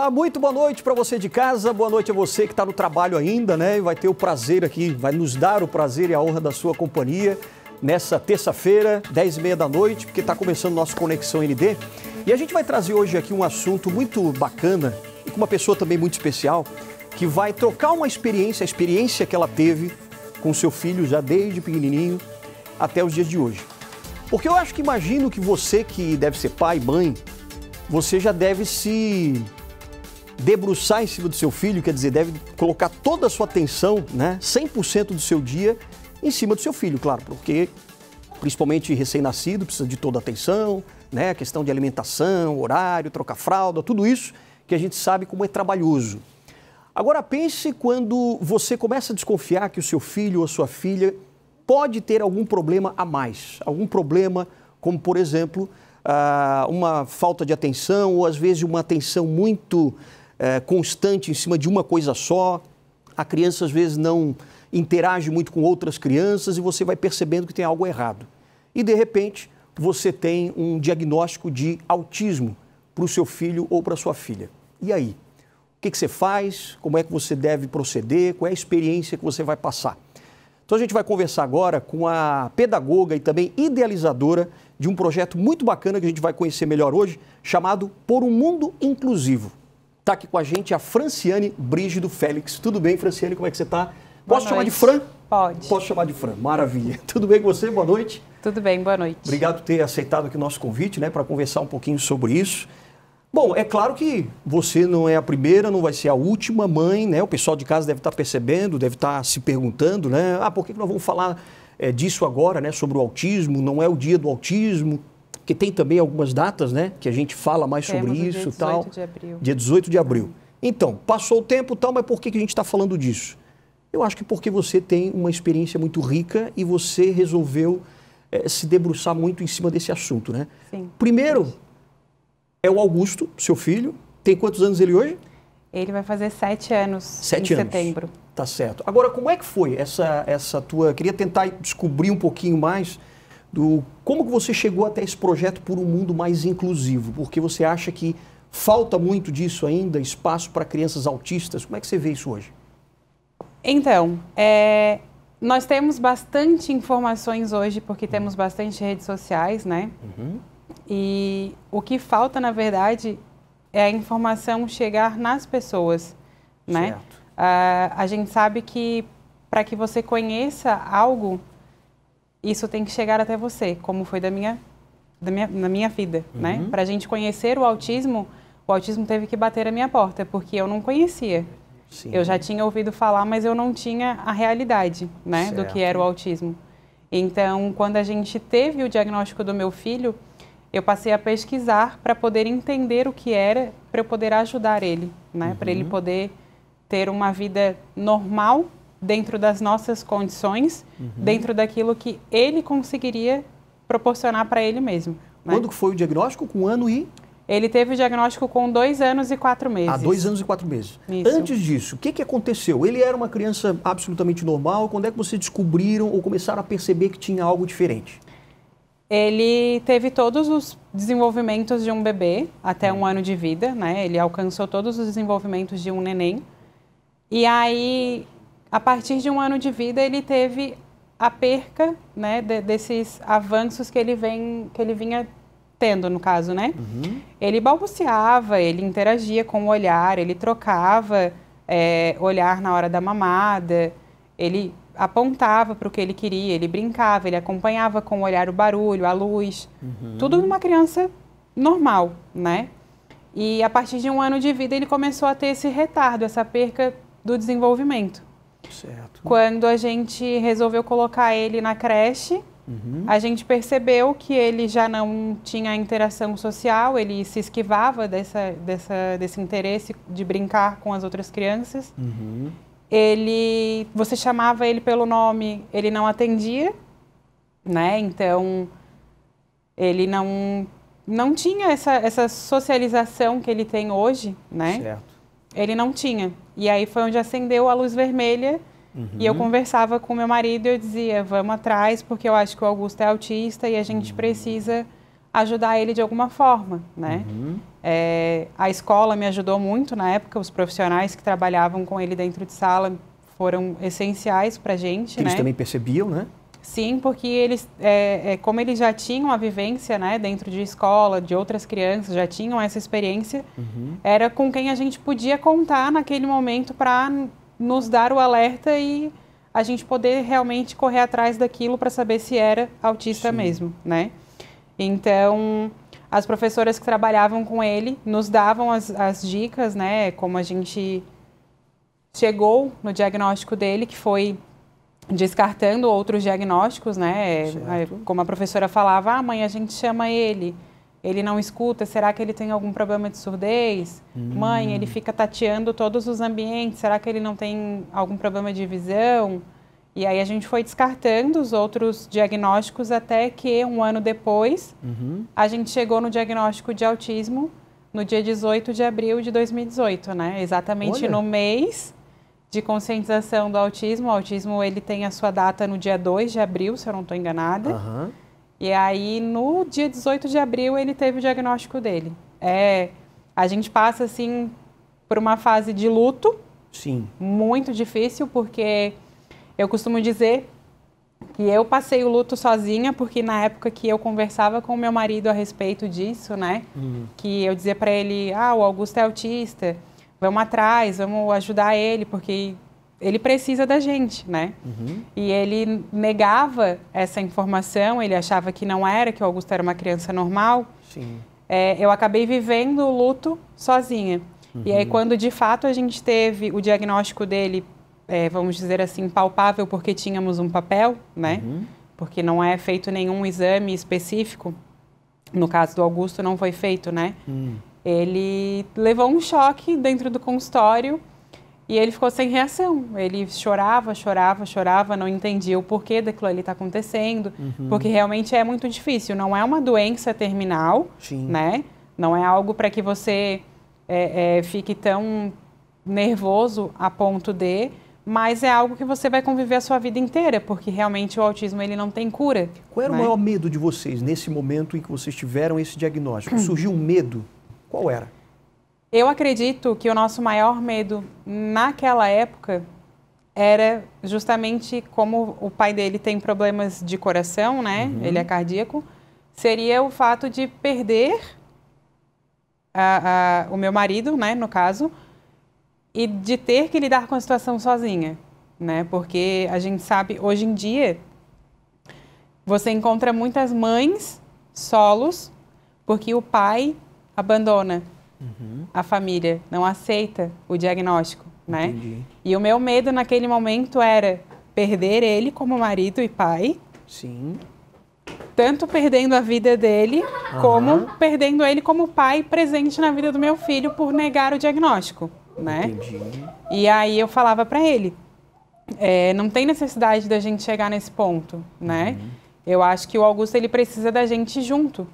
Olá, muito boa noite para você de casa, boa noite a você que está no trabalho ainda, né? E vai ter o prazer aqui, vai nos dar o prazer e a honra da sua companhia nessa terça-feira, 10 e meia da noite, porque está começando nosso Conexão ND. E a gente vai trazer hoje aqui um assunto muito bacana, e com uma pessoa também muito especial, que vai trocar uma experiência, a experiência que ela teve com seu filho já desde pequenininho até os dias de hoje. Porque eu acho que imagino que você que deve ser pai, mãe, você já deve se debruçar em cima do seu filho, quer dizer, deve colocar toda a sua atenção, né, 100% do seu dia em cima do seu filho, claro, porque principalmente recém-nascido precisa de toda a atenção, né, questão de alimentação, horário, trocar fralda, tudo isso que a gente sabe como é trabalhoso. Agora pense quando você começa a desconfiar que o seu filho ou a sua filha pode ter algum problema a mais, algum problema como, por exemplo, ah, uma falta de atenção ou às vezes uma atenção muito é, constante em cima de uma coisa só. A criança, às vezes, não interage muito com outras crianças e você vai percebendo que tem algo errado. E, de repente, você tem um diagnóstico de autismo para o seu filho ou para sua filha. E aí? O que, que você faz? Como é que você deve proceder? Qual é a experiência que você vai passar? Então a gente vai conversar agora com a pedagoga e também idealizadora de um projeto muito bacana que a gente vai conhecer melhor hoje, chamado Por um Mundo Inclusivo. Está aqui com a gente a Franciane Brígido Félix. Tudo bem, Franciane? Como é que você está? Posso noite. chamar de Fran? Pode. Posso chamar de Fran. Maravilha. Tudo bem com você? Boa noite. Tudo bem, boa noite. Obrigado por ter aceitado aqui o nosso convite, né, para conversar um pouquinho sobre isso. Bom, é claro que você não é a primeira, não vai ser a última mãe, né? O pessoal de casa deve estar tá percebendo, deve estar tá se perguntando, né? Ah, por que nós vamos falar é, disso agora, né? Sobre o autismo? Não é o dia do autismo? porque tem também algumas datas, né? Que a gente fala mais Temos sobre isso e tal. Dia 18 de abril. Dia 18 de abril. Então, passou o tempo tal, mas por que, a gente está falando disso? Eu acho que porque você tem uma experiência muito rica e você resolveu é, se debruçar muito em cima desse assunto, né? Sim. Primeiro, é o Augusto, seu filho. Tem quantos anos ele hoje? Ele vai fazer sete anos sete em anos. setembro. Tá certo. Agora, como é que foi essa, essa tua... Queria tentar descobrir um pouquinho mais do como que você chegou até esse projeto por um mundo mais inclusivo, porque você acha que falta muito disso ainda, espaço para crianças autistas. Como é que você vê isso hoje? Então, é, nós temos bastante informações hoje, porque hum. temos bastante redes sociais, né? Uhum. E o que falta, na verdade, é a informação chegar nas pessoas, né? Uh, a gente sabe que para que você conheça algo, isso tem que chegar até você, como foi da minha, da minha, na minha vida, né? uhum. né? Para a gente conhecer o autismo, o autismo teve que bater a minha porta, porque eu não conhecia. Sim. Eu já tinha ouvido falar, mas eu não tinha a realidade, né, certo. do que era o autismo. Então, quando a gente teve o diagnóstico do meu filho, eu passei a pesquisar para poder entender o que era, para eu poder ajudar ele, né, uhum. para ele poder ter uma vida normal dentro das nossas condições, uhum. dentro daquilo que ele conseguiria proporcionar para ele mesmo. Né? Quando foi o diagnóstico? Com um ano e? Ele teve o diagnóstico com dois anos e quatro ah, meses. Ah, dois anos e quatro meses. Isso. Antes disso, o que, que aconteceu? Ele era uma criança absolutamente normal. Quando é que vocês descobriram ou começaram a perceber que tinha algo diferente? Ele teve todos os desenvolvimentos de um bebê até um uhum. ano de vida, né? Ele alcançou todos os desenvolvimentos de um neném. E aí, a partir de um ano de vida ele teve a perca né, de, desses avanços que ele, vem, que ele vinha tendo, no caso, né? Uhum. Ele balbuciava, ele interagia com o olhar, ele trocava é, olhar na hora da mamada, ele apontava para o que ele queria, ele brincava, ele acompanhava com o olhar o barulho, a luz, uhum. tudo numa criança normal, né? E a partir de um ano de vida ele começou a ter esse retardo, essa perca do desenvolvimento. Certo. Quando a gente resolveu colocar ele na creche, uhum. a gente percebeu que ele já não tinha interação social, ele se esquivava dessa, dessa, desse interesse de brincar com as outras crianças. Uhum. Ele, você chamava ele pelo nome, ele não atendia, né? Então ele não não tinha essa, essa socialização que ele tem hoje, né? Certo ele não tinha. E aí foi onde acendeu a luz vermelha uhum. e eu uhum. conversava com meu marido e eu dizia, vamos atrás, porque eu acho que o Augusto é autista e a gente uhum. precisa ajudar ele de alguma forma, né? Uhum. É, a escola me ajudou muito na época, os profissionais que trabalhavam com ele dentro de sala foram essenciais para gente, Eles né? também percebiam, né? Sim, porque eles, é, é, como eles já tinham a vivência né, dentro de escola, de outras crianças, já tinham essa experiência, uhum. era com quem a gente podia contar naquele momento para nos dar o alerta e a gente poder realmente correr atrás daquilo para saber se era autista Sim. mesmo, né? Então, as professoras que trabalhavam com ele nos davam as, as dicas, né? Como a gente chegou no diagnóstico dele, que foi descartando outros diagnósticos, né? É, certo. É, como a professora falava, ah, mãe, a gente chama ele, ele não escuta, será que ele tem algum problema de surdez? Hum. Mãe, ele fica tateando todos os ambientes, será que ele não tem algum problema de visão? E aí a gente foi descartando os outros diagnósticos até que um ano depois uhum. a gente chegou no diagnóstico de autismo no dia 18 de abril de 2018, né? Exatamente Olha. no mês de conscientização do autismo. O autismo ele tem a sua data no dia 2 de abril, se eu não estou enganada. Uhum. E aí, no dia 18 de abril, ele teve o diagnóstico dele. É, a gente passa, assim, por uma fase de luto. Sim. Muito difícil, porque eu costumo dizer que eu passei o luto sozinha, porque na época que eu conversava com meu marido a respeito disso, né? Uhum. Que eu dizia para ele, ah, o Augusto é autista. Vamos atrás, vamos ajudar ele, porque ele precisa da gente, né? Uhum. E ele negava essa informação, ele achava que não era, que o Augusto era uma criança normal. Sim. É, eu acabei vivendo o luto sozinha. Uhum. E aí, uhum. quando de fato a gente teve o diagnóstico dele, é, vamos dizer assim, palpável, porque tínhamos um papel, né? Uhum. Porque não é feito nenhum exame específico. No caso do Augusto, não foi feito, né? Hum ele levou um choque dentro do consultório e ele ficou sem reação. Ele chorava, chorava, chorava, não entendia o porquê daquilo ali está acontecendo, uhum. porque realmente é muito difícil. Não é uma doença terminal, Sim. né? Não é algo para que você é, é, fique tão nervoso a ponto de, mas é algo que você vai conviver a sua vida inteira, porque realmente o autismo ele não tem cura. Qual era né? o maior medo de vocês nesse momento em que vocês tiveram esse diagnóstico? Surgiu um medo? qual era? Eu acredito que o nosso maior medo naquela época era justamente como o pai dele tem problemas de coração, né? Uhum. Ele é cardíaco. Seria o fato de perder a, a, o meu marido, né? No caso, e de ter que lidar com a situação sozinha, né? Porque a gente sabe, hoje em dia, você encontra muitas mães solos, porque o pai abandona uhum. a família, não aceita o diagnóstico, né? Entendi. E o meu medo naquele momento era perder ele como marido e pai. Sim. Tanto perdendo a vida dele, uhum. como perdendo ele como pai presente na vida do meu filho por negar o diagnóstico, né? Entendi. E aí eu falava para ele, é, não tem necessidade da gente chegar nesse ponto, né? Uhum. Eu acho que o Augusto ele precisa da gente junto,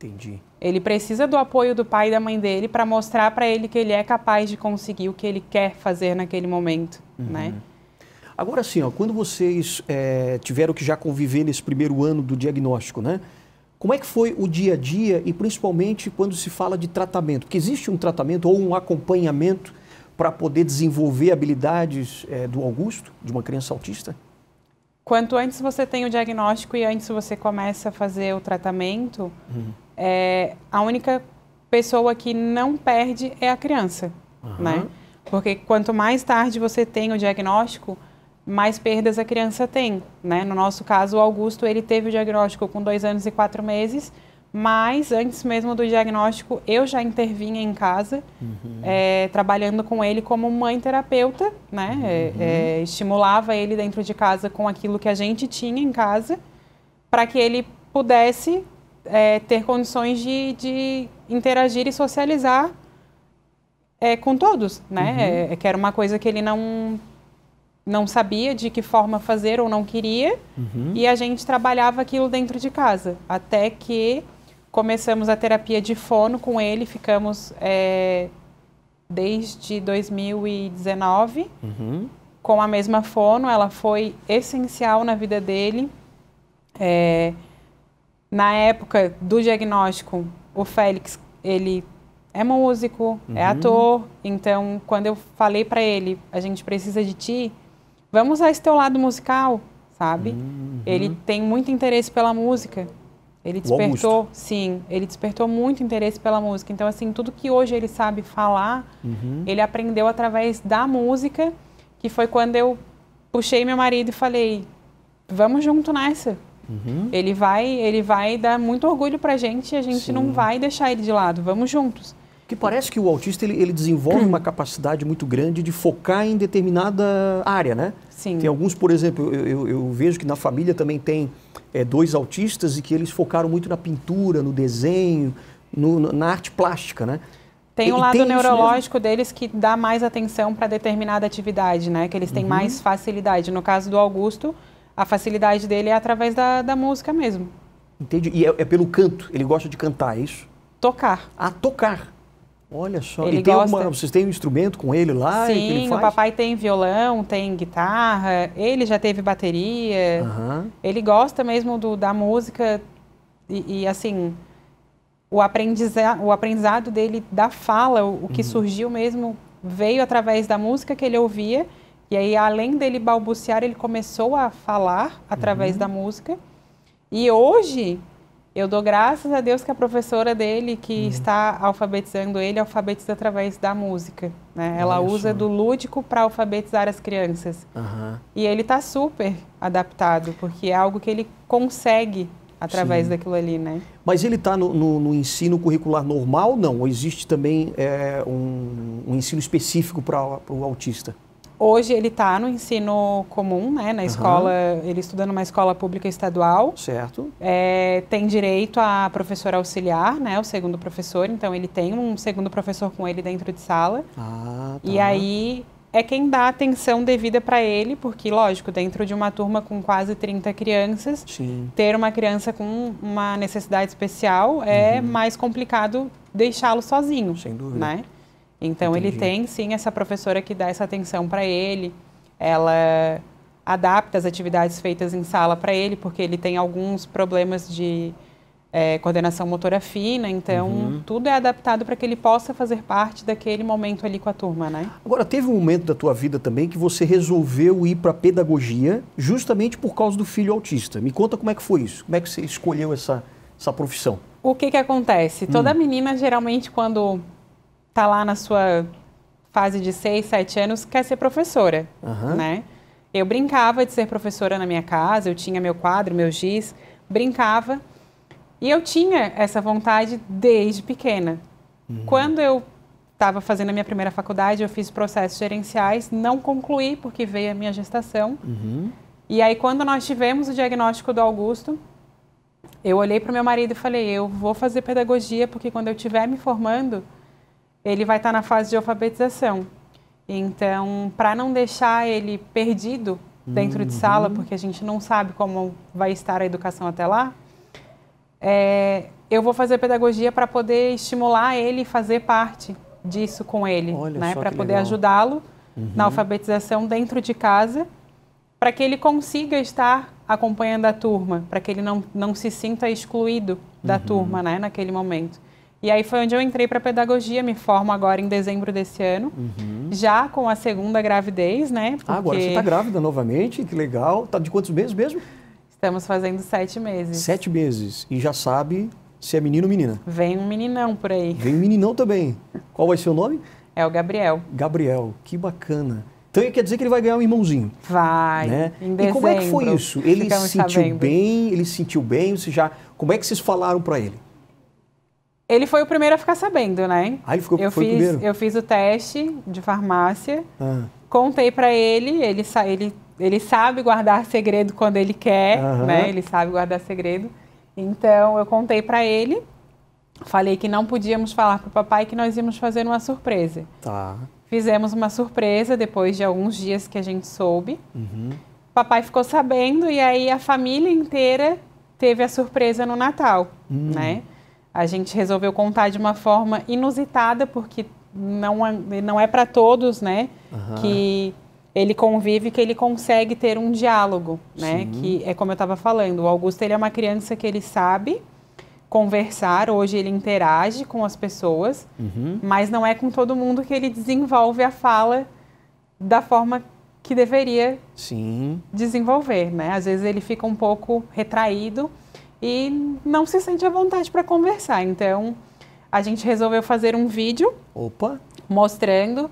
Entendi. Ele precisa do apoio do pai e da mãe dele para mostrar para ele que ele é capaz de conseguir o que ele quer fazer naquele momento, uhum. né? Agora sim, ó, quando vocês é, tiveram que já conviver nesse primeiro ano do diagnóstico, né? Como é que foi o dia a dia e principalmente quando se fala de tratamento? Porque existe um tratamento ou um acompanhamento para poder desenvolver habilidades é, do Augusto, de uma criança autista? Quanto antes você tem o diagnóstico e antes você começa a fazer o tratamento, uhum é, a única pessoa que não perde é a criança, uhum. né? Porque quanto mais tarde você tem o diagnóstico, mais perdas a criança tem, né? No nosso caso, o Augusto, ele teve o diagnóstico com dois anos e quatro meses, mas antes mesmo do diagnóstico, eu já intervinha em casa, uhum. é, trabalhando com ele como mãe terapeuta, né? Uhum. É, é, estimulava ele dentro de casa com aquilo que a gente tinha em casa, para que ele pudesse é, ter condições de, de, interagir e socializar é, com todos, né? Uhum. É, é que era uma coisa que ele não não sabia de que forma fazer ou não queria, uhum. e a gente trabalhava aquilo dentro de casa, até que começamos a terapia de fono com ele, ficamos é, desde 2019 uhum. com a mesma fono, ela foi essencial na vida dele. É, na época do diagnóstico, o Félix, ele é músico, é uhum. é ator, então quando eu falei para ele, a gente precisa de ti, vamos usar esse teu lado musical, sabe? Uhum. Ele tem muito interesse pela música. Ele despertou, sim, ele despertou muito interesse pela música. Então, assim, tudo que hoje ele sabe falar, uhum. ele aprendeu através da música, que foi quando eu puxei meu marido e falei: vamos junto nessa, Uhum. Ele vai ele vai dar muito orgulho para a gente e a gente Sim. não vai deixar ele de lado. Vamos juntos. Que parece que o autista ele, ele desenvolve uma capacidade muito grande de focar em determinada área, né? Sim. Tem alguns, por exemplo, eu, eu, eu vejo que na família também tem é, dois autistas e que eles focaram muito na pintura, no desenho, no, na arte plástica, né? Tem o um lado tem neurológico deles que dá mais atenção para determinada atividade, né? Que eles têm uhum. mais facilidade. No caso do Augusto, a facilidade dele é através da, da música mesmo. Entendi. E é, é, pelo canto, ele gosta de cantar, é isso? Tocar. Ah, tocar. Olha só. Ele e tem gosta... Uma, vocês têm um instrumento com ele lá? Sim, o papai tem violão, tem guitarra, ele já teve bateria. Uhum. Ele gosta mesmo do, da música e, e assim, o, aprendiza, o aprendizado dele da fala, o, o que uhum. surgiu mesmo, veio através da música que ele ouvia e aí, além dele balbuciar, ele começou a falar através uhum. da música. E hoje, eu dou graças a Deus que a professora dele, que uhum. está alfabetizando ele, alfabetiza através da música. Né? Ela usa do lúdico para alfabetizar as crianças. Uhum. E ele está super adaptado, porque é algo que ele consegue através Sim. daquilo ali, né? Mas ele está no, no, no, ensino curricular normal, não? Ou existe também é, um, um ensino específico para o autista? Hoje ele está no ensino comum, né? Na uhum. escola, ele estuda numa escola pública estadual. Certo. É, tem direito a professor auxiliar, né? O segundo professor. Então ele tem um segundo professor com ele dentro de sala. Ah, tá. E aí é quem dá atenção devida para ele, porque, lógico, dentro de uma turma com quase 30 crianças, Sim. ter uma criança com uma necessidade especial é uhum. mais complicado deixá-lo sozinho. Sem dúvida. Né? Então Entendi. ele tem sim essa professora que dá essa atenção para ele. Ela adapta as atividades feitas em sala para ele, porque ele tem alguns problemas de é, coordenação motora fina, então uhum. tudo é adaptado para que ele possa fazer parte daquele momento ali com a turma, né? Agora, teve um momento da tua vida também que você resolveu ir para pedagogia justamente por causa do filho autista. Me conta como é que foi isso, como é que você escolheu essa, essa profissão? O que que acontece? Toda hum. menina, geralmente, quando está lá na sua fase de 6, 7 anos, quer ser professora, uhum. né? Eu brincava de ser professora na minha casa, eu tinha meu quadro, meu giz, brincava. E eu tinha essa vontade desde pequena. Uhum. Quando eu estava fazendo a minha primeira faculdade, eu fiz processos gerenciais, não concluí porque veio a minha gestação. Uhum. E aí, quando nós tivemos o diagnóstico do Augusto, eu olhei para o meu marido e falei: eu vou fazer pedagogia porque quando eu estiver me formando, ele vai estar tá na fase de alfabetização. Então, para não deixar ele perdido dentro uhum. de sala, uhum. porque a gente não sabe como vai estar a educação até lá, é, eu vou fazer pedagogia para poder estimular ele e fazer parte disso com ele, Olha né? Para poder ajudá-lo uhum. na alfabetização dentro de casa, para que ele consiga estar acompanhando a turma, para que ele não, não se sinta excluído da uhum. turma, né? Naquele momento. E aí foi onde eu entrei para pedagogia, me formo agora em dezembro desse ano, uhum. já com a segunda gravidez, né? Porque... Ah, agora você está grávida novamente, que legal. Tá de quantos meses mesmo? Estamos fazendo sete meses. Sete meses. E já sabe se é menino ou menina? Vem um meninão por aí. Vem um meninão também. Qual vai ser o nome? É o Gabriel. Gabriel, que bacana. Então quer dizer que ele vai ganhar um irmãozinho. Vai. Né? Em dezembro, e como é que foi isso? Ele se sentiu sabendo. bem? Ele se sentiu bem? Você já? Como é que vocês falaram para ele? Ele foi o primeiro a ficar sabendo, né? Ah, ele ficou, eu foi fiz, o primeiro? Eu fiz o teste de farmácia, ah. contei para ele, ele, ele, ele sabe guardar segredo quando ele quer, Aham. né? Ele sabe guardar segredo. Então, eu contei para ele, falei que não podíamos falar pro papai que nós íamos fazer uma surpresa. Tá. Fizemos uma surpresa depois de alguns dias que a gente soube. Uhum. Papai ficou sabendo e aí a família inteira teve a surpresa no Natal, hum. né? A gente resolveu contar de uma forma inusitada, porque não é, não é para todos, né? Uhum. Que ele convive, que ele consegue ter um diálogo, né? Sim. Que é como eu estava falando, o Augusto ele é uma criança que ele sabe conversar, hoje ele interage com as pessoas, uhum. mas não é com todo mundo que ele desenvolve a fala da forma que deveria Sim. desenvolver, né? Às vezes ele fica um pouco retraído e não se sente à vontade para conversar. Então, a gente resolveu fazer um vídeo Opa. mostrando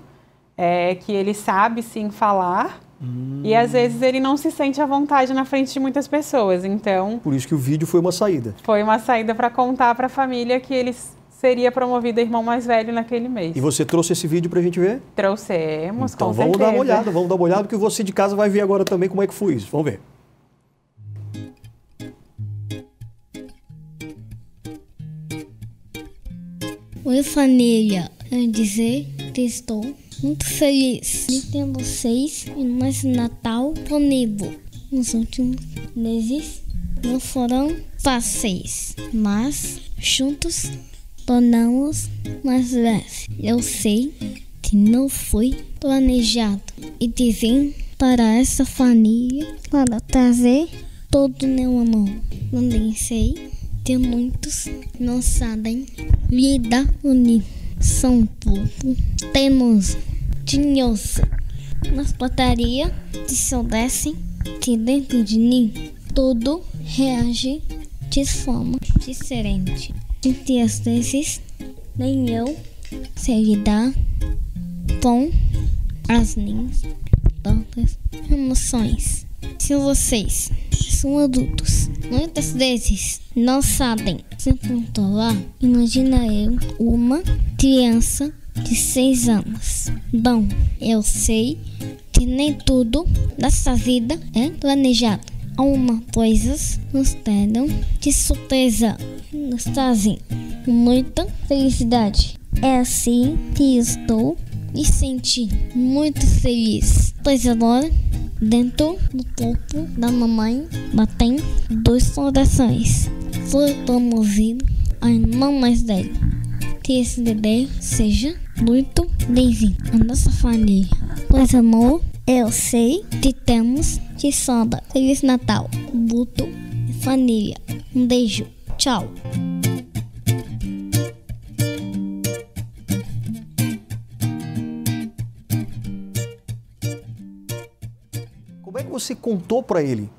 é, que ele sabe sim falar. Hum. E às hum. vezes ele não se sente à vontade na frente de muitas pessoas, então... Por isso que o vídeo foi uma saída. Foi uma saída para contar para a família que ele seria promovido a irmão mais velho naquele mês. E você trouxe esse vídeo para a gente ver? Trouxemos, então, com vamos certeza. vamos dar uma olhada, vamos dar uma olhada, que você de casa vai ver agora também como é que foi isso. Vamos ver. Oi família, eu dizer que estou muito feliz de ter vocês e mais Natal comigo. Nos últimos meses não foram fáceis, mas juntos tornamos mais leves. Eu sei que não foi planejado e dizem para essa família para trazer todo meu amor. Não sei tem muitos, não sabem vida unida. São pouco, temos tinhos Nas portarias, se soubessem que dentro de mim tudo reage de forma diferente. E às vezes nem eu sei lidar com as minhas tantas emoções. Se vocês são adultos. Muitas vezes não sabem se controlar. Ah, imagina eu, uma criança de 6 anos. Bom, eu sei que nem tudo nessa vida é planejado. Algumas coisas nos deram de surpresa, nos trazem muita felicidade. É assim que estou me senti muito feliz, pois agora dentro do corpo da mamãe batem dois corações. Foi promovido a irmã mais velha. Que esse bebê seja muito bem-vindo à nossa família. Pois amor, eu sei que temos que sobra. Feliz Natal, luto e família. Um beijo. Tchau. você contou para ele?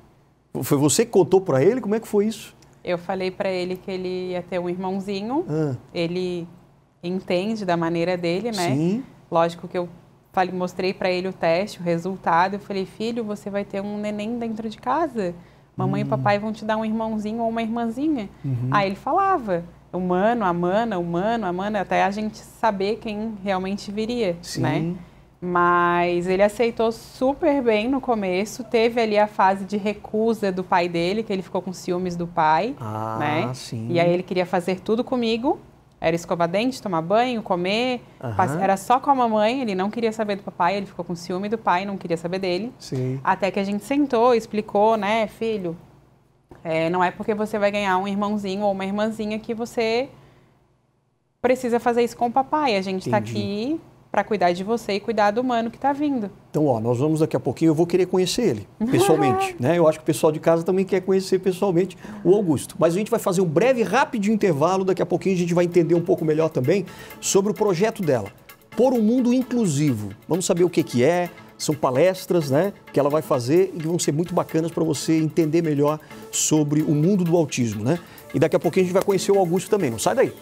Foi você que contou para ele? Como é que foi isso? Eu falei para ele que ele ia ter um irmãozinho. Ah. Ele entende da maneira dele, né? Sim. Lógico que eu falei, mostrei para ele o teste, o resultado. Eu falei, filho, você vai ter um neném dentro de casa. Mamãe hum. e papai vão te dar um irmãozinho ou uma irmãzinha. Uhum. Aí ele falava, humano, amana, humano, amana, até a gente saber quem realmente viria, Sim. né? Mas ele aceitou super bem no começo. Teve ali a fase de recusa do pai dele, que ele ficou com ciúmes do pai. Ah, né? sim. E aí ele queria fazer tudo comigo. Era escovar dente, tomar banho, comer. Uhum. Era só com a mamãe, ele não queria saber do papai, ele ficou com ciúme do pai, não queria saber dele. Sim. Até que a gente sentou, explicou, né, filho? É, não é porque você vai ganhar um irmãozinho ou uma irmãzinha que você precisa fazer isso com o papai. A gente está aqui para cuidar de você e cuidar do humano que está vindo. Então, ó, nós vamos daqui a pouquinho, eu vou querer conhecer ele pessoalmente. né? Eu acho que o pessoal de casa também quer conhecer pessoalmente o Augusto. Mas a gente vai fazer um breve, rápido intervalo, daqui a pouquinho a gente vai entender um pouco melhor também sobre o projeto dela. Por um mundo inclusivo. Vamos saber o que, que é, são palestras né, que ela vai fazer e que vão ser muito bacanas para você entender melhor sobre o mundo do autismo. Né? E daqui a pouquinho a gente vai conhecer o Augusto também, não sai daí.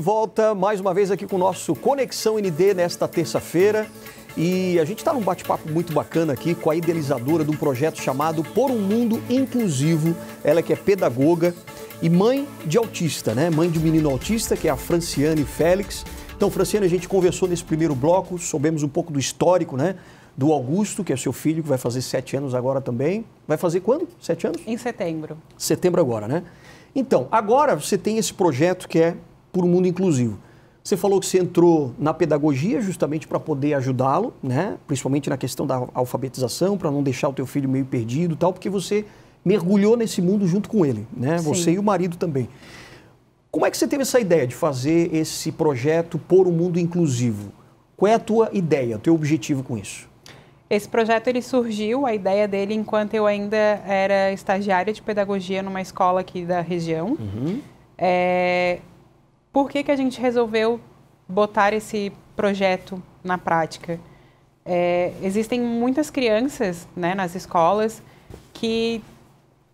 volta mais uma vez aqui com o nosso Conexão ND nesta terça-feira. E a gente está num bate-papo muito bacana aqui com a idealizadora de um projeto chamado Por um Mundo Inclusivo. Ela que é pedagoga e mãe de autista, né? Mãe de um menino autista, que é a Franciane Félix. Então, Franciane, a gente conversou nesse primeiro bloco, soubemos um pouco do histórico, né? do Augusto, que é seu filho, que vai fazer sete anos agora também. Vai fazer quando? Sete anos? Em setembro. Setembro agora, né? Então, agora você tem esse projeto que é por um mundo inclusivo. Você falou que você entrou na pedagogia justamente para poder ajudá-lo, né? principalmente na questão da alfabetização, para não deixar o teu filho meio perdido e tal, porque você mergulhou nesse mundo junto com ele, né? você e o marido também. Como é que você teve essa ideia de fazer esse projeto por um mundo inclusivo? Qual é a tua ideia, o teu objetivo com isso? Esse projeto ele surgiu, a ideia dele, enquanto eu ainda era estagiária de pedagogia numa escola aqui da região. Uhum. É, por que, que a gente resolveu botar esse projeto na prática? É, existem muitas crianças né, nas escolas que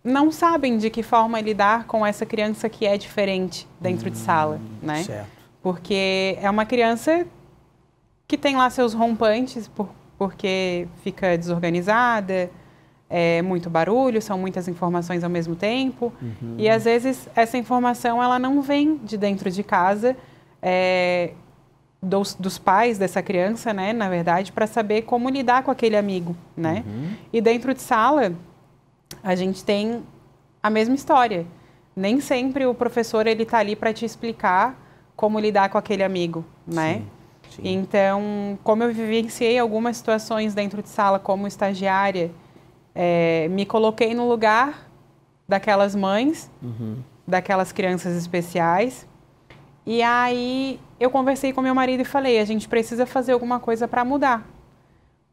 não sabem de que forma lidar com essa criança que é diferente dentro hum, de sala, né? Certo. Porque é uma criança que tem lá seus rompantes por, porque fica desorganizada, é, muito barulho, são muitas informações ao mesmo tempo. Uhum. E às vezes essa informação ela não vem de dentro de casa é, dos, dos, pais dessa criança, né, na verdade, para saber como lidar com aquele amigo, né? Uhum. E dentro de sala a gente tem a mesma história. Nem sempre o professor ele está ali para te explicar como lidar com aquele amigo, né? Sim. Sim. Então, como eu vivenciei algumas situações dentro de sala como estagiária, é, me coloquei no lugar daquelas mães, uhum. daquelas crianças especiais. E aí eu conversei com meu marido e falei: a gente precisa fazer alguma coisa para mudar,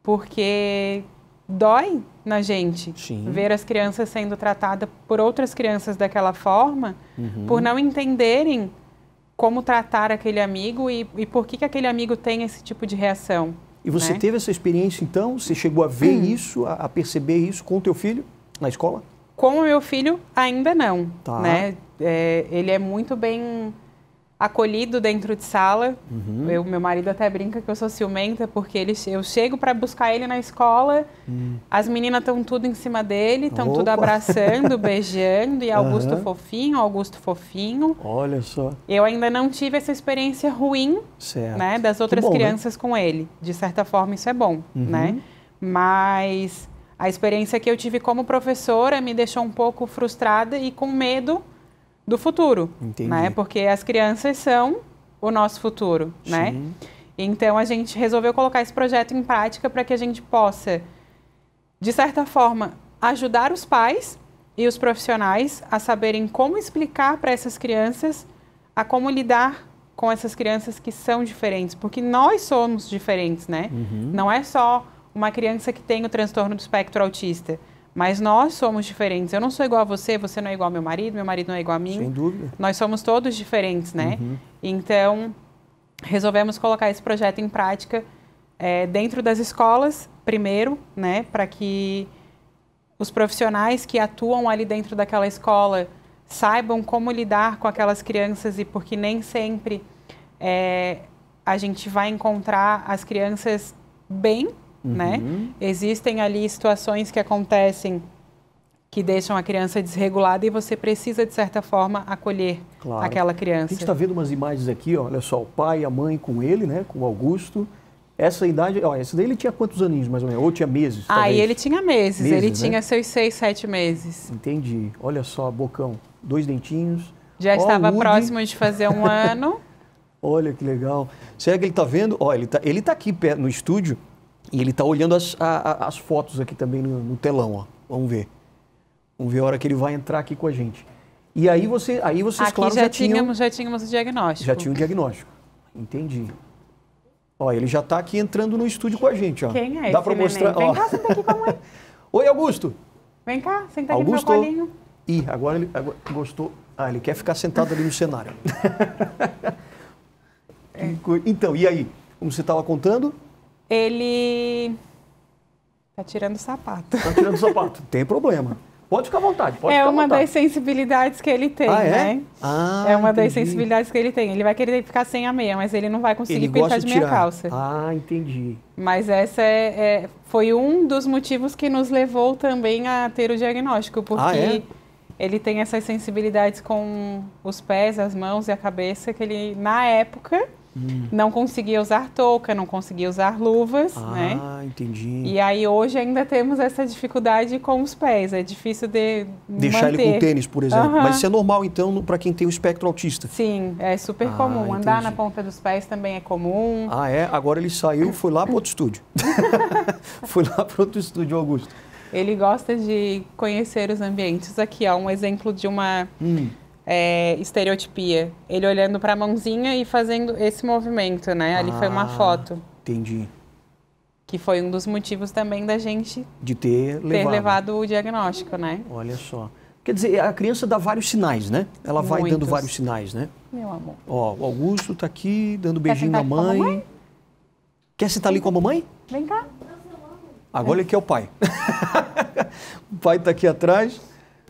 porque dói na gente Sim. ver as crianças sendo tratadas por outras crianças daquela forma, uhum. por não entenderem como tratar aquele amigo e, e por que, que aquele amigo tem esse tipo de reação. E você né? teve essa experiência então? Você chegou a ver hum. isso, a, a, perceber isso com o teu filho na escola? Com o meu filho ainda não, tá. né? É, ele é muito bem acolhido dentro de sala. Uhum. Eu, meu marido até brinca que eu sou ciumenta, porque ele, eu chego para buscar ele na escola, uhum. as meninas estão tudo em cima dele, estão tudo abraçando, beijando, e Augusto uhum. fofinho, Augusto fofinho. Olha só. Eu ainda não tive essa experiência ruim certo. Né, das outras bom, né? crianças né? com ele. De certa forma, isso é bom, uhum. né? Mas a experiência que eu tive como professora me deixou um pouco frustrada e com medo do futuro, Entendi. né? Porque as crianças são o nosso futuro, né? Sim. né? Então a gente resolveu colocar esse projeto em prática para que a gente possa, de certa forma, ajudar os pais e os profissionais a saberem como explicar para essas crianças a como lidar com essas crianças que são diferentes, porque nós somos diferentes, né? Uhum. Não é só uma criança que tem o transtorno do espectro autista. Mas nós somos diferentes. Eu não sou igual a você, você não é igual ao meu marido, meu marido não é igual a mim. Sem dúvida. Nós somos todos diferentes, né? Uhum. Então, resolvemos colocar esse projeto em prática é, dentro das escolas, primeiro, né? Para que os profissionais que atuam ali dentro daquela escola saibam como lidar com aquelas crianças e porque nem sempre é, a gente vai encontrar as crianças bem né? uhum. né? Existem ali situações que acontecem que deixam a criança desregulada e você precisa, de certa forma, acolher claro. aquela criança. A gente está vendo umas imagens aqui, ó, olha só, o pai e a mãe com ele, né, com o Augusto. Essa idade, ó, esse daí ele tinha quantos aninhos mais ou menos? Ou tinha meses? Ah, Aí ele tinha meses, meses ele né? tinha seus seis, sete meses. Entendi. Olha só, bocão, dois dentinhos. Já ó, estava Woody. próximo de fazer um ano. olha que legal. Será que ele está vendo? Ó, ele está ele tá aqui no estúdio, e ele está olhando as, a, as fotos aqui também no, no, telão, ó. Vamos ver. Vamos ver a hora que ele vai entrar aqui com a gente. E aí você, aí vocês aqui claro já, já tínhamos, já tínhamos o diagnóstico. Já tinha o diagnóstico. Entendi. Ó, ele já está aqui entrando no estúdio com a gente, ó. Quem é Dá para mostrar, neném? Vem ó. cá, senta aqui com a mãe. Oi, Augusto. Vem cá, senta aqui Augusto. no meu colinho. Ih, agora ele agora, gostou. Ah, ele quer ficar sentado ali no cenário. é. Então, e aí? Como você estava contando? ele tá tirando o sapato. Tá tirando o sapato. Tem problema. Pode ficar à vontade. Pode é uma vontade. das sensibilidades que ele tem, ah, é? né? Ah, é uma entendi. das sensibilidades que ele tem. Ele vai querer ficar sem a meia, mas ele não vai conseguir ele pintar de, de meia calça. Ah, entendi. Mas essa é, é, foi um dos motivos que nos levou também a ter o diagnóstico, ah, porque ah, é? ele tem essas sensibilidades com os pés, as mãos e a cabeça que ele na época Hum. Não conseguia usar touca, não conseguia usar luvas, ah, né? Ah, entendi. E aí hoje ainda temos essa dificuldade com os pés, é difícil de Deixar manter. ele com tênis, por exemplo. Mas isso é normal, então, para quem tem o espectro autista? Sim, é super ah, comum. Entendi. Andar na ponta dos pés também é comum. Ah, é? Agora ele saiu, foi lá para outro estúdio. foi lá para outro estúdio, Augusto. Ele gosta de conhecer os ambientes. Aqui, ó, um exemplo de uma... Hum é, estereotipia. Ele olhando para a mãozinha e fazendo esse movimento, né? Ali ah, foi uma ah, foto. Entendi. Que foi um dos motivos também da gente de ter, ter levado. levado o diagnóstico, né? Olha só. Quer dizer, a criança dá vários sinais, né? Ela Muitos. vai dando vários sinais, né? Meu amor. Ó, o Augusto está aqui dando beijinho na mãe. mamãe. Quer sentar ali com a mamãe? Vem cá. Agora é. aqui é o pai. o pai está aqui atrás.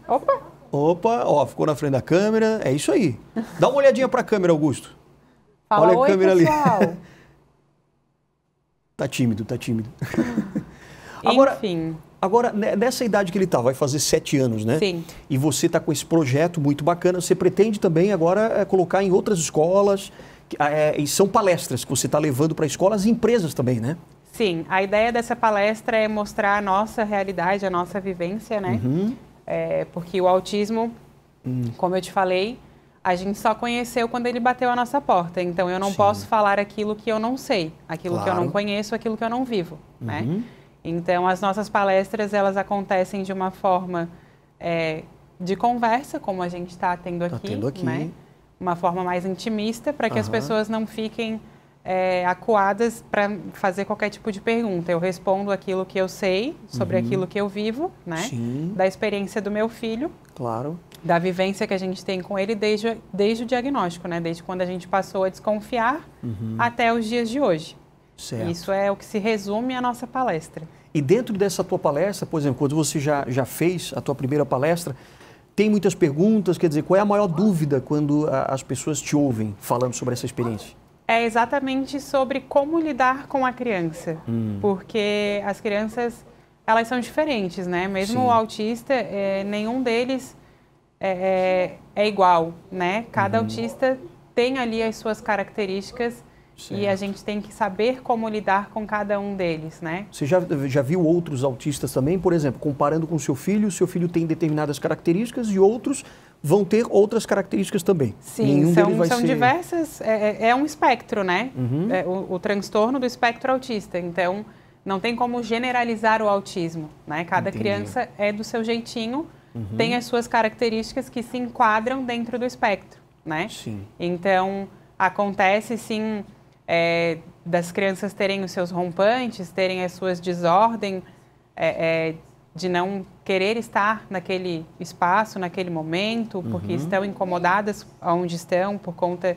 Opa! Opa, ó, ficou na frente da câmera. É isso aí. Dá uma olhadinha para a câmera, Augusto. Fala, Olha a Oi, câmera pessoal. ali. tá tímido, tá tímido. agora, Enfim. Agora, né, nessa idade que ele está, vai fazer sete anos, né? Sim. E você está com esse projeto muito bacana. Você pretende também agora é, colocar em outras escolas. Ah, é, e são palestras que você está levando para escolas e empresas também, né? Sim, a ideia dessa palestra é mostrar a nossa realidade, a nossa vivência, né? Uhum. É, porque o autismo, hum. como eu te falei, a gente só conheceu quando ele bateu a nossa porta. Então eu não Sim. posso falar aquilo que eu não sei, aquilo claro. que eu não conheço, aquilo que eu não vivo, né? uhum. né? Então as nossas palestras elas acontecem de uma forma é, de conversa, como a gente está tendo tá aqui, tá tendo aqui. Né? Uma forma mais intimista para que uhum. as pessoas não fiquem é, acuadas para fazer qualquer tipo de pergunta. Eu respondo aquilo que eu sei sobre uhum. aquilo que eu vivo, né? Sim. Da experiência do meu filho. Claro. Da vivência que a gente tem com ele desde, desde o diagnóstico, né? Desde quando a gente passou a desconfiar uhum. até os dias de hoje. Certo. Isso é o que se resume à nossa palestra. E dentro dessa tua palestra, por exemplo, quando você já, já fez a tua primeira palestra, tem muitas perguntas, quer dizer, qual é a maior dúvida quando a, as pessoas te ouvem falando sobre essa experiência? é exatamente sobre como lidar com a criança, hum. porque as crianças elas são diferentes, né? Mesmo Sim. o autista, é, nenhum deles é, é, é, igual, né? Cada uhum. autista tem ali as suas características certo. e a gente tem que saber como lidar com cada um deles, né? Você já, já viu outros autistas também, por exemplo, comparando com seu filho, seu filho tem determinadas características e outros vão ter outras características também. Sim, Nenhum são, são ser... diversas, é, é, é, um espectro, né? Uhum. É, o, o, transtorno do espectro autista. Então, não tem como generalizar o autismo, né? Cada Entendi. criança é do seu jeitinho, uhum. tem as suas características que se enquadram dentro do espectro, né? Sim. Então, acontece sim é, das crianças terem os seus rompantes, terem as suas desordens, é, é, de não querer estar naquele espaço, naquele momento, porque uhum. estão incomodadas onde estão por conta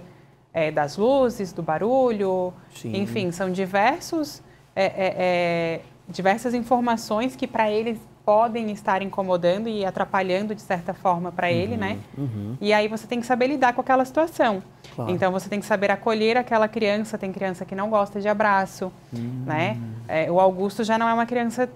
é, das luzes, do barulho. Sim. Enfim, são diversos, é, é, é diversas informações que para eles podem estar incomodando e atrapalhando de certa forma para ele, uhum. né? Uhum. E aí você tem que saber lidar com aquela situação. Claro. Então você tem que saber acolher aquela criança. Tem criança que não gosta de abraço, hum. né? É, o Augusto já não é uma criança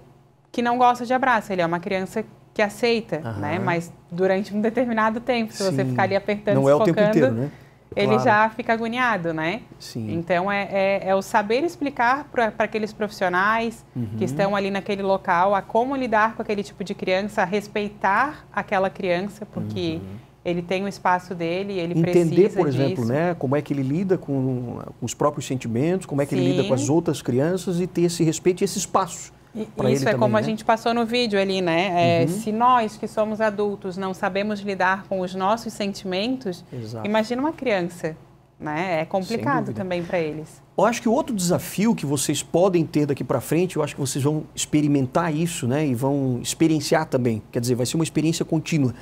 que não gosta de abraço, ele é uma criança que aceita, uhum. né? Mas durante um determinado tempo, se Sim. você ficar ali apertando, não sufocando, é o tempo inteiro, né? ele claro. já fica agoniado, né? Sim. Então é, é, é o saber explicar para aqueles profissionais uhum. que estão ali naquele local a como lidar com aquele tipo de criança, a respeitar aquela criança, porque uhum. ele tem o espaço dele, ele Entender, precisa Entender, por exemplo, disso. né, como é que ele lida com os próprios sentimentos, como é que Sim. ele lida com as outras crianças e ter esse respeito e esse espaço e isso é como né? a gente passou no vídeo ali, né? É, uhum. Se nós que somos adultos não sabemos lidar com os nossos sentimentos, Exato. imagina uma criança, né? É complicado também para eles. Eu acho que o outro desafio que vocês podem ter daqui para frente, eu acho que vocês vão experimentar isso, né? E vão experienciar também. Quer dizer, vai ser uma experiência contínua.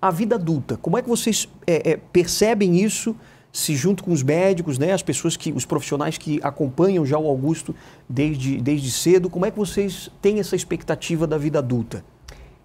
A vida adulta, como é que vocês é, é, percebem isso? se junto com os médicos, né, as pessoas que, os profissionais que acompanham já o Augusto desde, desde cedo, como é que vocês têm essa expectativa da vida adulta?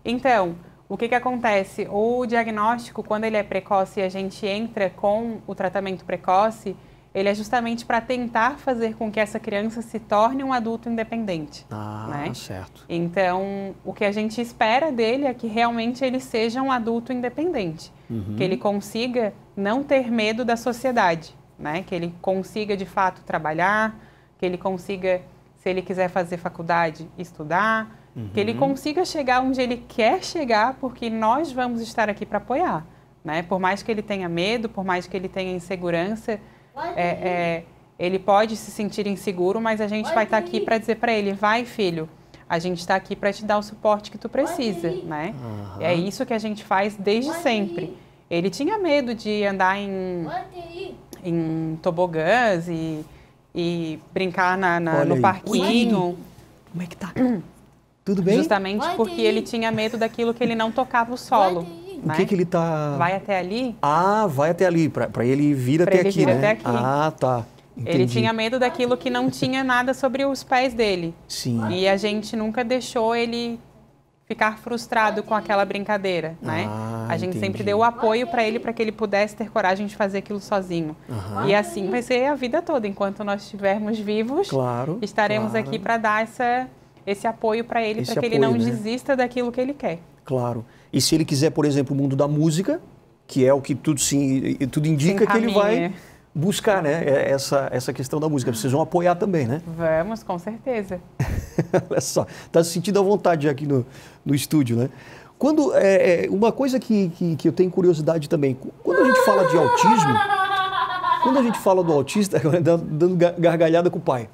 Então, o que, que acontece? O diagnóstico, quando ele é precoce e a gente entra com o tratamento precoce, ele é justamente para tentar fazer com que essa criança se torne um adulto independente. Ah, né? certo. Então, o que a gente espera dele é que realmente ele seja um adulto independente, uhum. que ele consiga não ter medo da sociedade, né? Que ele consiga de fato trabalhar, que ele consiga, se ele quiser fazer faculdade, estudar, uhum. que ele uhum. consiga chegar onde ele quer chegar, porque nós vamos estar aqui para apoiar, né? Por mais que ele tenha medo, por mais que ele tenha insegurança, é, é, ele pode se sentir inseguro, mas a gente vai estar tá aqui para dizer para ele, vai filho, a gente está aqui para te dar o suporte que tu precisa, né? Uhum. É isso que a gente faz desde sempre. Ele tinha medo de andar em, em tobogãs e, e brincar na, na no parquinho. Oi. Como é que tá? Tudo bem? Justamente porque ele tinha medo daquilo que ele não tocava o solo. Né? O que, que ele tá. Vai até ali? Ah, vai até ali, para ele vir pra até ele aqui, vir né? Até aqui. Ah, tá. Entendi. Ele tinha medo daquilo que não tinha nada sobre os pés dele. Sim. E a gente nunca deixou ele ficar frustrado com aquela brincadeira, né? Ah, a gente entendi. sempre deu o apoio para ele para que ele pudesse ter coragem de fazer aquilo sozinho. Uhum. E assim vai ser a vida toda, enquanto nós estivermos vivos, claro, estaremos claro. aqui para dar essa, esse apoio para ele, para que apoio, ele não né? desista daquilo que ele quer. Claro. E se ele quiser, por exemplo, o mundo da música, que é o que tudo, se, tudo indica que ele vai buscar né, é, essa, essa questão da música. Vocês vão apoiar também, né? Vamos, com certeza. Olha só, está se sentindo à vontade aqui no, no estúdio, né? Quando, é, é uma coisa que, que, que eu tenho curiosidade também, quando a gente fala de autismo, quando a gente fala do autista, dando gargalhada com o pai.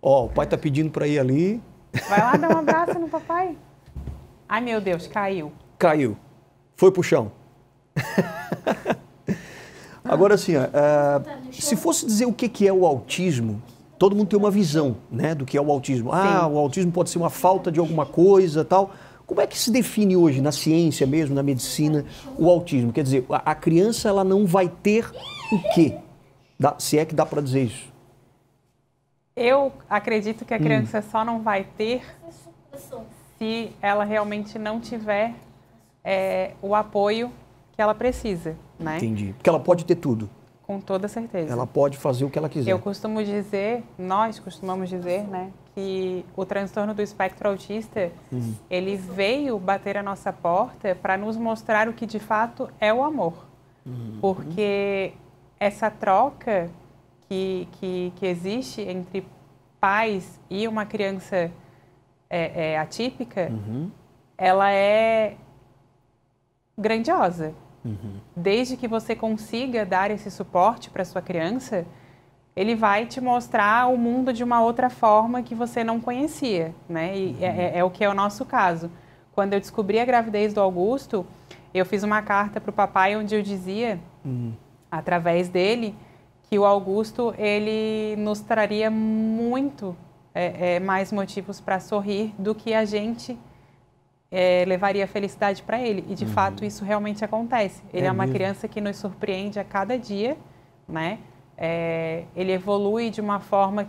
Ó, oh, o pai tá pedindo para ir ali. Vai lá dar um abraço no papai. Ai, meu Deus, caiu. Caiu. Foi pro chão. Agora, assim, ó, uh, se fosse dizer o que, que é o autismo, todo mundo tem uma visão né, do que é o autismo. Ah, Sim. o autismo pode ser uma falta de alguma coisa tal. Como é que se define hoje, na ciência mesmo, na medicina, o autismo? Quer dizer, a, a criança ela não vai ter o quê? Dá, se é que dá para dizer isso. Eu acredito que a hum. criança hum. só não vai ter se ela realmente não tiver é, o apoio que ela precisa. Né? Entendi. Porque ela pode ter tudo. Com toda certeza. Ela pode fazer o que ela quiser. Eu costumo dizer, nós costumamos dizer, né, que o transtorno do espectro autista, uhum. ele veio bater a nossa porta para nos mostrar o que de fato é o amor. Uhum. Porque essa troca que, que, que, existe entre pais e uma criança é, é, atípica, uhum. ela é grandiosa. Desde que você consiga dar esse suporte para sua criança, ele vai te mostrar o mundo de uma outra forma que você não conhecia, né? E uhum. é, é, o que é o nosso caso. Quando eu descobri a gravidez do Augusto, eu fiz uma carta para o papai onde eu dizia, uhum. através dele, que o Augusto ele nos traria muito é, é, mais motivos para sorrir do que a gente é, levaria felicidade para ele. E de uhum. fato isso realmente acontece. Ele é, é uma mesmo. criança que nos surpreende a cada dia, né? É, ele evolui de uma forma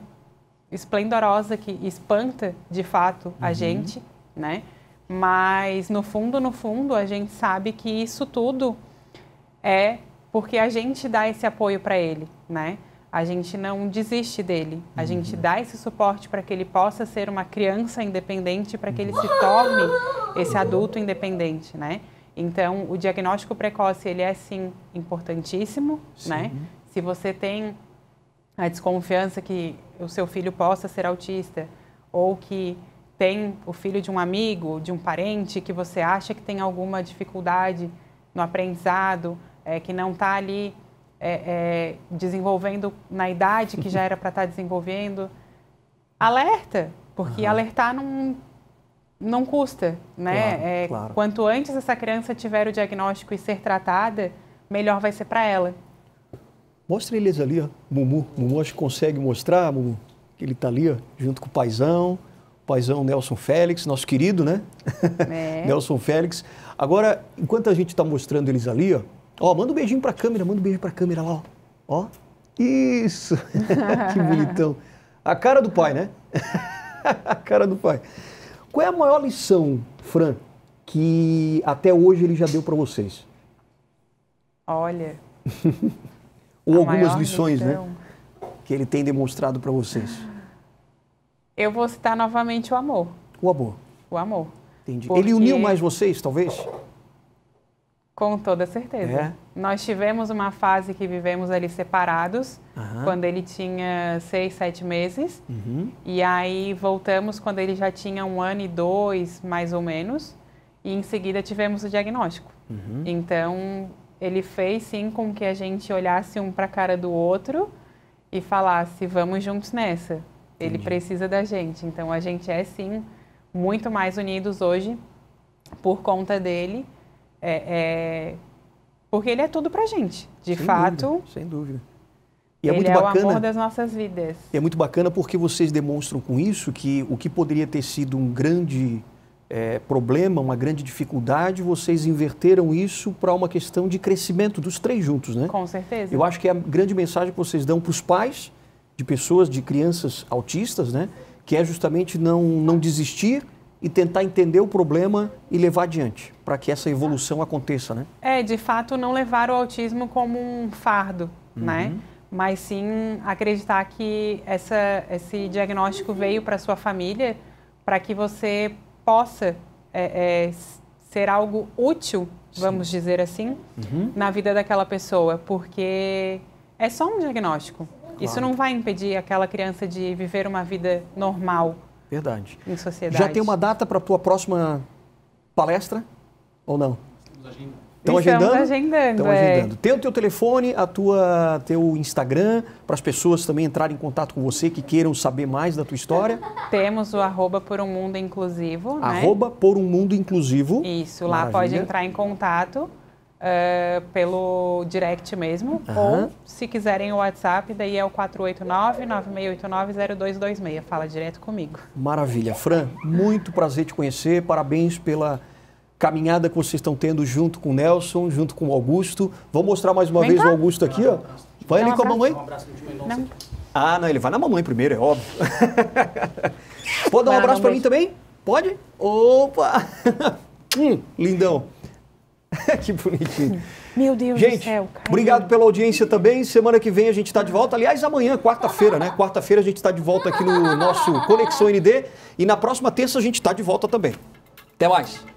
esplendorosa que espanta de fato uhum. a gente, né? Mas no fundo, no fundo, a gente sabe que isso tudo é porque a gente dá esse apoio para ele, né? a gente não desiste dele. A uhum. gente dá esse suporte para que ele possa ser uma criança independente, para que ele se torne esse adulto independente, né? Então, o diagnóstico precoce, ele é, sim, importantíssimo, sim. né? Se você tem a desconfiança que o seu filho possa ser autista ou que tem o filho de um amigo, de um parente, que você acha que tem alguma dificuldade no aprendizado, é, que não está ali é, é, desenvolvendo na idade que já era para estar tá desenvolvendo. Alerta, porque uhum. alertar não, não custa, né? Claro, é, claro. Quanto antes essa criança tiver o diagnóstico e ser tratada, melhor vai ser para ela. Mostra eles ali, ó. Mumu. Mumu acho que consegue mostrar, Mumu, que ele está ali, ó, junto com o paizão paizão Nelson Félix, nosso querido, né? É. Nelson Félix. Agora, enquanto a gente está mostrando eles ali, ó, Ó, manda um beijinho pra câmera, manda um beijo pra câmera lá, ó. Ó. Isso! que bonitão. A cara do pai, né? a cara do pai. Qual é a maior lição, Fran, que até hoje ele já deu para vocês? Olha. Ou algumas lições, né? lição. né? Que ele tem demonstrado para vocês. Eu vou citar novamente o amor. O amor. O amor. Entendi. Porque... Ele uniu mais vocês, talvez? Com toda certeza. É? Nós tivemos uma fase que vivemos ali separados, uhum. quando ele tinha seis, sete meses. Uhum. E aí voltamos quando ele já tinha um ano e dois, mais ou menos. E em seguida tivemos o diagnóstico. Uhum. Então, ele fez sim com que a gente olhasse um para a cara do outro e falasse: vamos juntos nessa. Ele Entendi. precisa da gente. Então, a gente é sim muito mais unidos hoje por conta dele é, é, porque ele é tudo pra gente, de sem fato. Dúvida, sem dúvida. E é muito bacana. É o amor das nossas vidas. é muito bacana porque vocês demonstram com isso que o que poderia ter sido um grande é, problema, uma grande dificuldade, vocês inverteram isso para uma questão de crescimento dos três juntos, né? Com certeza. Eu acho que é a grande mensagem que vocês dão para os pais de pessoas, de crianças autistas, né? Que é justamente não, não desistir e tentar entender o problema e levar adiante, para que essa evolução aconteça, né? É, de fato, não levar o autismo como um fardo, uhum. né? Mas sim acreditar que essa, esse diagnóstico veio para sua família, para que você possa é, é, ser algo útil, vamos sim. dizer assim, uhum. na vida daquela pessoa, porque é só um diagnóstico. Claro. Isso não vai impedir aquela criança de viver uma vida normal, Verdade. Em sociedade. Já tem uma data para a tua próxima palestra ou não? Estão agendando? agendando. Estão é. agendando. Tem o teu telefone, a tua, teu Instagram, para as pessoas também entrarem em contato com você que queiram saber mais da tua história. Temos o arroba por um mundo inclusivo. Né? Arroba né? por um mundo inclusivo. Isso, lá pode entrar em contato. Uh, pelo direct mesmo, uhum. ou se quiserem o WhatsApp, daí é o 489-9689-0226. Fala direto comigo. Maravilha. Fran, muito prazer te conhecer. Parabéns pela caminhada que vocês estão tendo junto com o Nelson, junto com o Augusto. Vou mostrar mais uma Vem vez cá. o Augusto aqui, ó. Vai Dá ali um com a mamãe. Um Ah, não, ele vai na mamãe primeiro, é óbvio. Pode dar um abraço para mim também? Pode? Opa! hum, lindão. que bonitinho. Meu Deus gente, do céu. Gente, Obrigado pela audiência também. Semana que vem a gente está de volta. Aliás, amanhã, quarta-feira, né? Quarta-feira a gente está de volta aqui no nosso Conexão ND. E na próxima terça a gente está de volta também. Até mais.